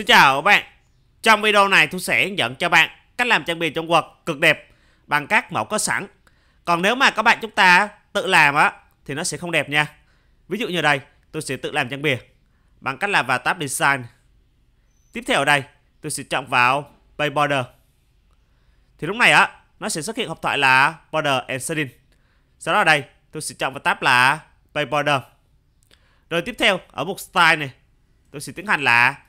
Xin chào các bạn Trong video này tôi sẽ hướng dẫn cho bạn cách làm trang bìa trong Word cực đẹp bằng các mẫu có sẵn Còn nếu mà các bạn chúng ta tự làm á thì nó sẽ không đẹp nha Ví dụ như đây tôi sẽ tự làm trang bìa bằng cách là vào tab design Tiếp theo ở đây tôi sẽ chọn vào page border Thì lúc này á nó sẽ xuất hiện hộp thoại là border and shading Sau đó ở đây tôi sẽ chọn vào tab là page border Rồi tiếp theo ở mục style này tôi sẽ tiến hành là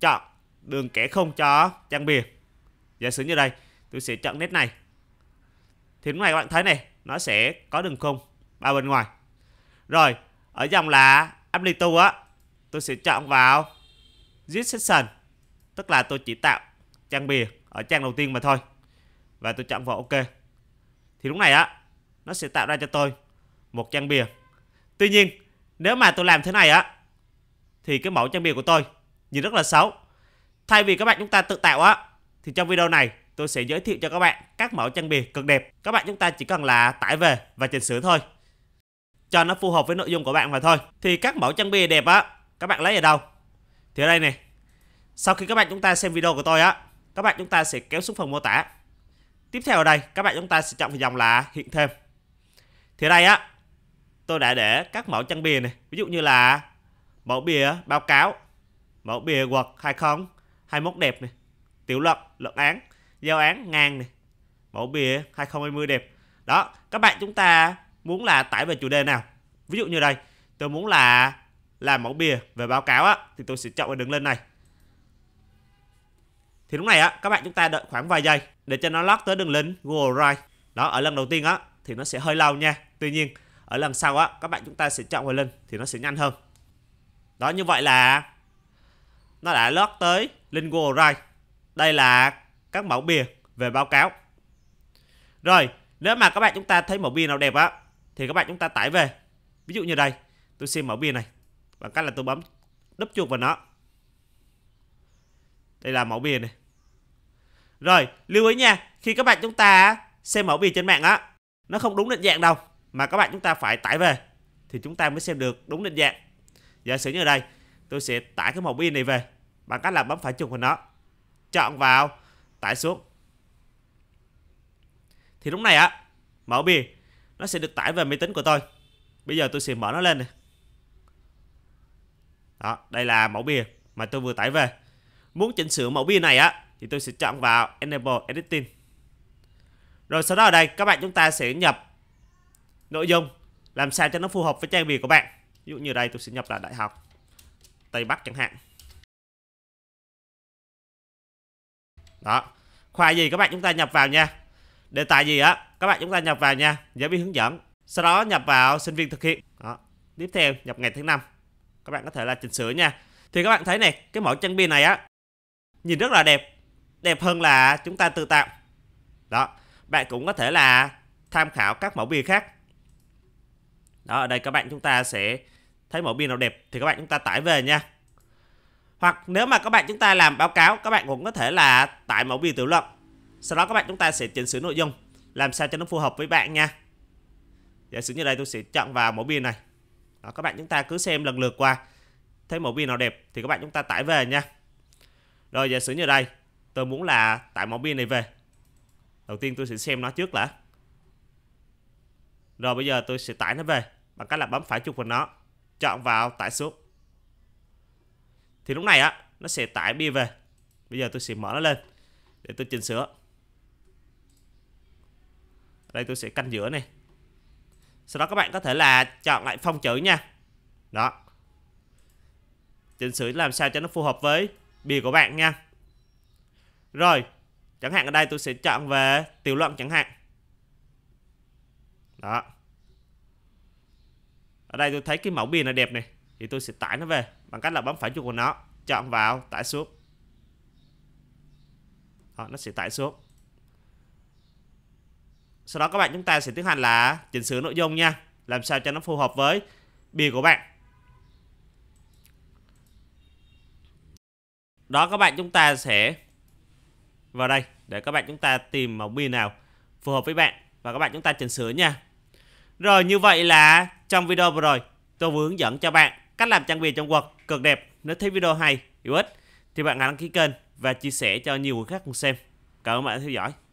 chọn đường kẻ không cho trang bìa giả sử như đây tôi sẽ chọn nét này thì lúc này các bạn thấy này nó sẽ có đường không ba bên ngoài rồi ở dòng là amplitude á tôi sẽ chọn vào grid section tức là tôi chỉ tạo trang bìa ở trang đầu tiên mà thôi và tôi chọn vào ok thì lúc này á nó sẽ tạo ra cho tôi một trang bìa tuy nhiên nếu mà tôi làm thế này á thì cái mẫu trang bìa của tôi nhìn rất là xấu. Thay vì các bạn chúng ta tự tạo á thì trong video này tôi sẽ giới thiệu cho các bạn các mẫu trang bìa cực đẹp. Các bạn chúng ta chỉ cần là tải về và chỉnh sửa thôi. Cho nó phù hợp với nội dung của bạn mà thôi. Thì các mẫu trang bìa đẹp á, các bạn lấy ở đâu? Thì ở đây này. Sau khi các bạn chúng ta xem video của tôi á, các bạn chúng ta sẽ kéo xuống phần mô tả. Tiếp theo ở đây, các bạn chúng ta sẽ chọn vào dòng là hiện thêm. Thì ở đây á, tôi đã để các mẫu trang bìa này, ví dụ như là mẫu bìa báo cáo mẫu bìa quật 2021 đẹp này tiểu luận luận án giao án ngang này mẫu bìa 2020 đẹp đó các bạn chúng ta muốn là tải về chủ đề nào ví dụ như đây tôi muốn là làm mẫu bìa về báo cáo á thì tôi sẽ chọn cái đường lên này thì lúc này á các bạn chúng ta đợi khoảng vài giây để cho nó lót tới đường link Google Drive đó ở lần đầu tiên á thì nó sẽ hơi lâu nha tuy nhiên ở lần sau á các bạn chúng ta sẽ chọn vào link thì nó sẽ nhanh hơn đó như vậy là nó đã lót tới link Google Drive. Đây là các mẫu bìa về báo cáo. Rồi, nếu mà các bạn chúng ta thấy mẫu bìa nào đẹp á thì các bạn chúng ta tải về. Ví dụ như đây, tôi xem mẫu bìa này bằng cách là tôi bấm đúp chuột vào nó. Đây là mẫu bìa này. Rồi, lưu ý nha, khi các bạn chúng ta xem mẫu bìa trên mạng á, nó không đúng định dạng đâu mà các bạn chúng ta phải tải về thì chúng ta mới xem được đúng định dạng. Giả sử như đây, tôi sẽ tải cái màu pin này về bằng cách là bấm phải chuột của nó chọn vào tải xuống thì lúc này á mẫu pin nó sẽ được tải về máy tính của tôi bây giờ tôi sẽ mở nó lên này đó đây là mẫu pin mà tôi vừa tải về muốn chỉnh sửa mẫu pin này á thì tôi sẽ chọn vào enable editing rồi sau đó ở đây các bạn chúng ta sẽ nhập nội dung làm sao cho nó phù hợp với trang bìa của bạn ví dụ như đây tôi sẽ nhập là đại học Tây Bắc chẳng hạn đó khoa gì các bạn chúng ta nhập vào nha đề tài gì á các bạn chúng ta nhập vào nha giáo viên hướng dẫn sau đó nhập vào sinh viên thực hiện đó. tiếp theo nhập ngày tháng năm các bạn có thể là chỉnh sửa nha thì các bạn thấy này cái mẫu trang pin này á nhìn rất là đẹp đẹp hơn là chúng ta tự tạo đó bạn cũng có thể là tham khảo các mẫu bìa khác đó ở đây các bạn chúng ta sẽ thấy mẫu pin nào đẹp thì các bạn chúng ta tải về nha hoặc nếu mà các bạn chúng ta làm báo cáo các bạn cũng có thể là tải mẫu pin tiểu luận sau đó các bạn chúng ta sẽ chỉnh sửa nội dung làm sao cho nó phù hợp với bạn nha giả sử như đây tôi sẽ chọn vào mẫu pin này đó, các bạn chúng ta cứ xem lần lượt qua thấy mẫu pin nào đẹp thì các bạn chúng ta tải về nha rồi giả sử như đây tôi muốn là tải mẫu pin này về đầu tiên tôi sẽ xem nó trước đã rồi bây giờ tôi sẽ tải nó về bằng cách là bấm phải chuột vào nó chọn vào tải xuống thì lúc này á nó sẽ tải bia về bây giờ tôi sẽ mở nó lên để tôi chỉnh sửa đây tôi sẽ canh giữa này sau đó các bạn có thể là chọn lại phong chữ nha đó chỉnh sửa làm sao cho nó phù hợp với bìa của bạn nha rồi chẳng hạn ở đây tôi sẽ chọn về tiểu luận chẳng hạn đó ở đây tôi thấy cái mẫu pin là đẹp này thì tôi sẽ tải nó về bằng cách là bấm phải chuột của nó chọn vào tải xuống đó, nó sẽ tải xuống sau đó các bạn chúng ta sẽ tiến hành là chỉnh sửa nội dung nha làm sao cho nó phù hợp với bìa của bạn đó các bạn chúng ta sẽ vào đây để các bạn chúng ta tìm mẫu bìa nào phù hợp với bạn và các bạn chúng ta chỉnh sửa nha rồi như vậy là trong video vừa rồi tôi vừa hướng dẫn cho bạn cách làm trang bìa trong Word cực đẹp. Nếu thấy video hay, hữu ích thì bạn hãy đăng ký kênh và chia sẻ cho nhiều người khác cùng xem. Cảm ơn bạn đã theo dõi.